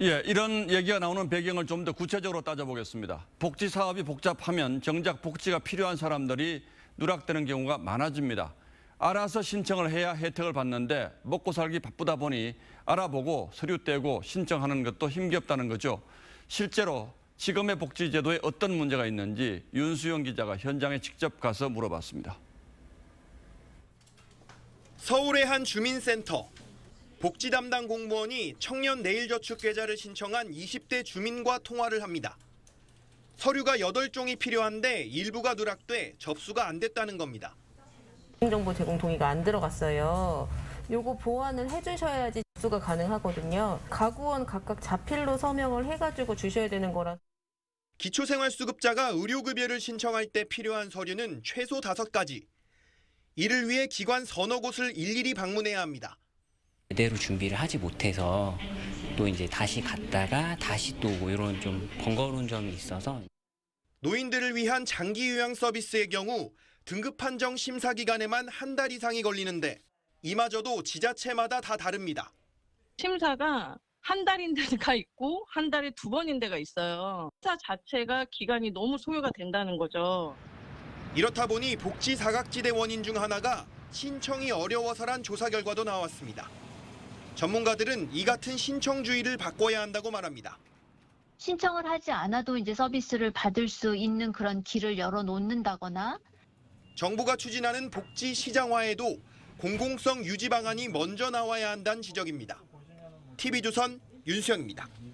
예, 이런 얘기가 나오는 배경을 좀 더 구체적으로 따져보겠습니다. 복지 사업이 복잡하면 정작 복지가 필요한 사람들이 누락되는 경우가 많아집니다. 알아서 신청을 해야 혜택을 받는데 먹고 살기 바쁘다 보니 알아보고 서류 떼고 신청하는 것도 힘겹다는 거죠. 실제로 지금의 복지제도에 어떤 문제가 있는지 윤수영 기자가 현장에 직접 가서 물어봤습니다. 서울의 한 주민센터. 복지 담당 공무원이 청년 내일저축 계좌를 신청한 20대 주민과 통화를 합니다. 서류가 8종이 필요한데 일부가 누락돼 접수가 안 됐다는 겁니다. 정보 제공 동의가 안 들어갔어요. 요거 보완을 해주셔야지 접수가 가능하거든요. 가구원 각각 자필로 서명을 해가지고 주셔야 되는 거라. 기초생활수급자가 의료급여를 신청할 때 필요한 서류는 최소 5가지. 이를 위해 기관 서너 곳을 일일이 방문해야 합니다. 제대로 준비를 하지 못해서 또 이제 다시 갔다가 다시 또뭐 이런 좀 번거로운 점이 있어서 노인들을 위한 장기 요양 서비스의 경우 등급 판정 심사 기간에만 한 달 이상이 걸리는데 이마저도 지자체마다 다 다릅니다. 심사가 한 달인 데가 있고 한 달에 두 번인 데가 있어요. 심사 자체가 기간이 너무 소요가 된다는 거죠. 이렇다 보니 복지 사각지대 원인 중 하나가 신청이 어려워서란 조사 결과도 나왔습니다. 전문가들은 이 같은 신청주의를 바꿔야 한다고 말합니다. 신청을 하지 않아도 이제 서비스를 받을 수 있는 그런 길을 열어놓는다거나 정부가 추진하는 복지 시장화에도 공공성 유지 방안이 먼저 나와야 한다는 지적입니다. TV조선 윤수영입니다.